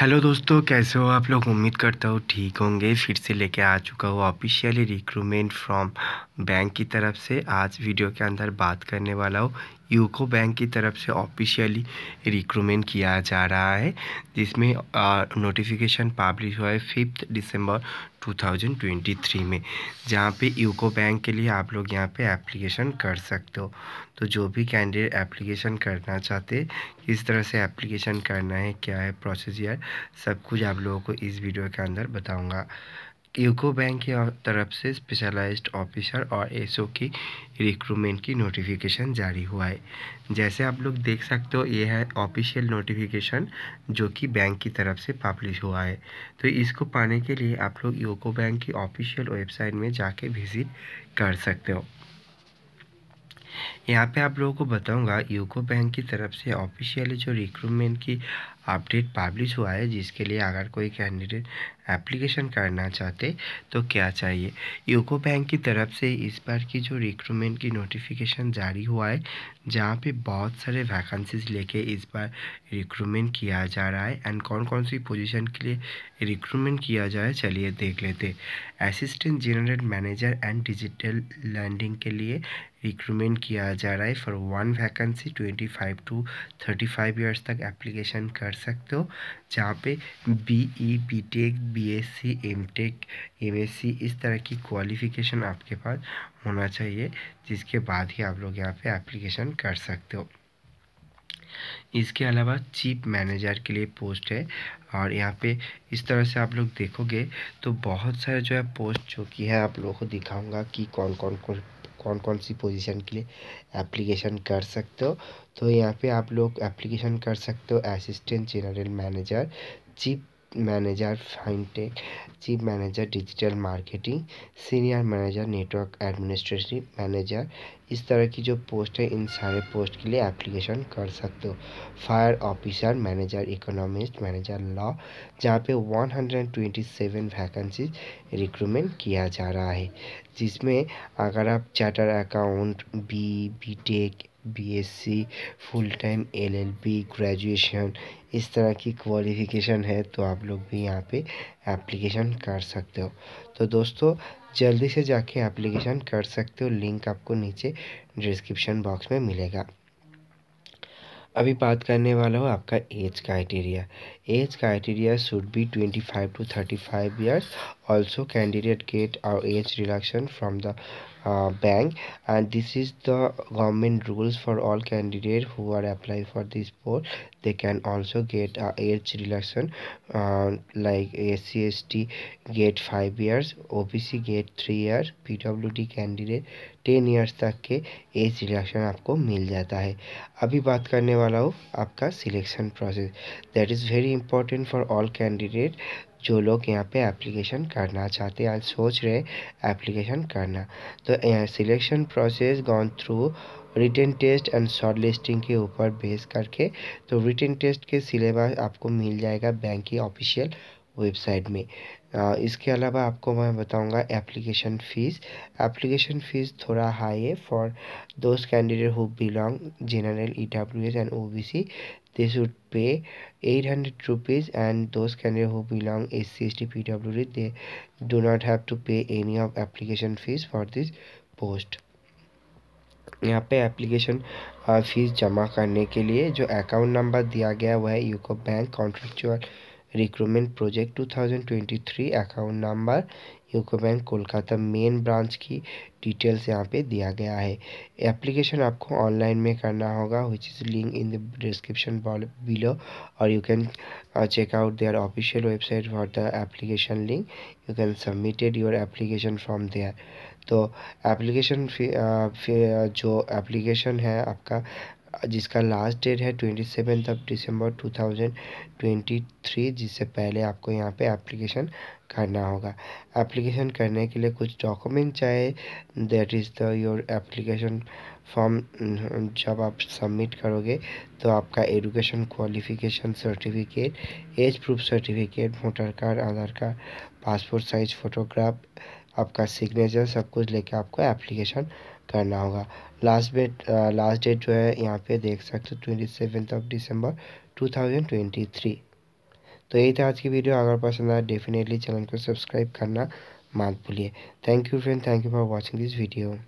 hello दोस्तों कैसे हो आप लोग उम्मीद करता हूँ ठीक होंगे फिर से लेके आ चुका हूँ ऑफिशियली रिक्रूटमेंट फ्रॉम बैंक की तरफ से आज वीडियो के अंदर बात करने वाला हूँ यूको बैंक की तरफ से ऑफिशियली रिक्रूटमेंट किया जा रहा है जिसमें नोटिफिकेशन पब्लिश हुआ है फिफ्थ दिसंबर 2023 में जहाँ पे यूको बैंक के लिए आप लोग यहाँ पे एप्लीकेशन कर सकते हो तो जो भी कैंडिडेट एप्लीकेशन करना चाहते किस तरह से एप्लीकेशन करना है क्या है प्रोसीजर सब कुछ आप लोगों को इस वीडियो के अंदर बताऊँगा यूको बैंक की तरफ से स्पेशलाइज्ड ऑफिसर और एसओ की रिक्रूटमेंट की नोटिफिकेशन जारी हुआ है जैसे आप लोग देख सकते हो ये है ऑफिशियल नोटिफिकेशन जो कि बैंक की तरफ से पब्लिश हुआ है तो इसको पाने के लिए आप लोग यूको बैंक की ऑफिशियल वेबसाइट में जाके विज़िट कर सकते हो यहाँ पे आप लोगों को बताऊंगा यूको बैंक की तरफ से ऑफिशियली जो रिक्रूटमेंट की अपडेट पब्लिश हुआ है जिसके लिए अगर कोई कैंडिडेट एप्लीकेशन करना चाहते तो क्या चाहिए यूको बैंक की तरफ से इस बार की जो रिक्रूटमेंट की नोटिफिकेशन जारी हुआ है जहाँ पे बहुत सारे वैकेंसीज लेके इस बार रिक्रूटमेंट किया जा रहा है एंड कौन कौन सी पोजिशन के लिए रिक्रूटमेंट किया जाए चलिए देख लेते assistant general manager and digital learning के लिए रिक्रूटमेंट किया जा रहा है for one vacancy twenty five to thirty five years तक एप्लीकेशन कर सकते हो जहाँ पे M Tech M S C इस तरह की क्वालिफिकेशन आपके पास होना चाहिए जिसके बाद ही आप लोग यहाँ पे एप्लीकेशन कर सकते हो इसके अलावा चीफ मैनेजर के लिए पोस्ट है और यहाँ पे इस तरह से आप लोग देखोगे तो बहुत सारे जो है पोस्ट जो कि है आप लोगों को दिखाऊंगा कि कौन कौन कौन कौन कौन सी पोजीशन के लिए एप्लीकेशन कर सकते हो तो यहाँ पे आप लोग एप्लीकेशन कर सकते हो assistant general manager chief manager fintech chief manager digital marketing senior manager network administrative manager इस तरह की जो पोस्ट है इन सारे पोस्ट के लिए एप्लीकेशन कर सकते हो fire officer manager economist manager law जहाँ पे 127 वैकेंसी रिक्रूटमेंट किया जा रहा है जिसमें अगर आप charter account B B tech BSc full time LLB graduation इस तरह की क्वालिफिकेशन है तो आप लोग भी यहाँ पे एप्लीकेशन कर सकते हो तो दोस्तों जल्दी से जाके एप्लीकेशन कर सकते हो लिंक आपको नीचे डिस्क्रिप्शन बॉक्स में मिलेगा अभी बात करने वाला हूँ आपका age criteria age criteria should be twenty five to thirty five years also candidate get our age reduction from the uh, bank and this is the government rules for all candidate who are apply for this post they can also get a uh, age reduction uh, like SCST get 5 years OBC get 3 years PWD candidate 10 years तक के as reduction आपको मिल जाता है अभी बात करने वाला हूँ आपका selection process that is very important for all candidate जो लोग यहाँ पे एप्लीकेशन करना चाहते हैं सोच रहे एप्लीकेशन करना तो यहाँ selection process gone through written test and shortlisting के ऊपर बेस करके तो रिटर्न टेस्ट के सिलेबस आपको मिल जाएगा बैंक की ऑफिशियल वेबसाइट में इसके अलावा आपको मैं बताऊंगा एप्लीकेशन फ़ीस एप्लीकेशन फ़ीस थोड़ा हाई है for those candidate who belong general E W S and O B C rupees and those candidate who belong S C S T P W D they do not have to pay any of application fees for this post यहाँ पे application fees जमा करने के लिए जो account number दिया गया वह है UCO Bank contractual recruitment project 2023 account number UCO Bank Kolkata main branch की डिटेल्स यहाँ पे दिया गया है एप्लीकेशन आपको ऑनलाइन में करना होगा which is link in the description below और you can check out their official website for the application link you can submitted your application from there तो एप्लीकेशन uh, uh, जो एप्लीकेशन है आपका जिसका लास्ट डेट है twenty seventh of December two thousand twenty three जिससे पहले आपको यहाँ पे एप्लीकेशन करना होगा एप्लीकेशन करने के लिए कुछ डॉक्यूमेंट चाहिए that is the your application form जब आप सबमिट करोगे तो आपका education qualification certificate age proof certificate voter card Aadhaar card passport size photograph आपका सिग्नेचर सब कुछ लेके आपको एप्लीकेशन करना होगा लास्ट डेट लास्ट डेट जो है यहाँ पे देख सकते हो twenty seventh of December two thousand twenty three तो यही था आज की वीडियो अगर पसंद आए डेफिनेटली चैनल को सब्सक्राइब करना मत भूलिए thank you friend thank you for watching this video